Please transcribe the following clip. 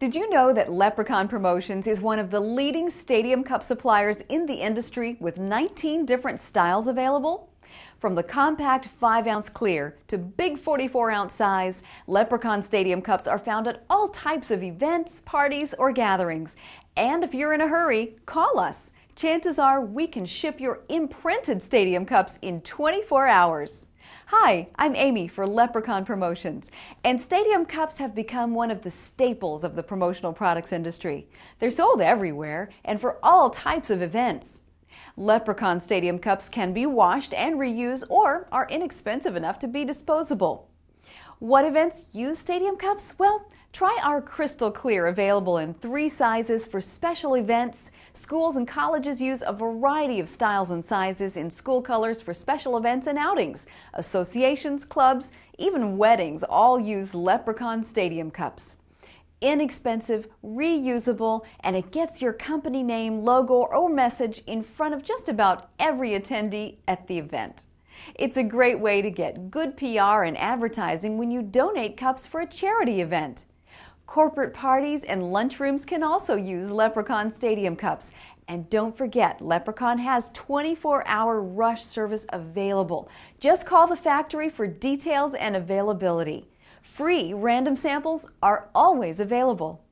Did you know that Leprechaun Promotions is one of the leading Stadium Cup suppliers in the industry with 19 different styles available? From the compact 5 ounce clear to big 44 ounce size, Leprechaun Stadium Cups are found at all types of events, parties, or gatherings. And if you're in a hurry, call us. Chances are we can ship your imprinted Stadium Cups in 24 hours. Hi, I'm Amy for Leprechaun Promotions, and stadium cups have become one of the staples of the promotional products industry. They're sold everywhere and for all types of events. Leprechaun stadium cups can be washed and reused or are inexpensive enough to be disposable. What events use stadium cups? Well, Try our Crystal Clear, available in three sizes for special events. Schools and colleges use a variety of styles and sizes in school colors for special events and outings. Associations, clubs, even weddings all use leprechaun stadium cups inexpensive, reusable, and it gets your company name, logo, or message in front of just about every attendee at the event. It's a great way to get good PR and advertising when you donate cups for a charity event. Corporate parties and lunchrooms can also use Leprechaun Stadium cups. And don't forget, Leprechaun has 24 hour rush service available. Just call the factory for details and availability. Free random samples are always available.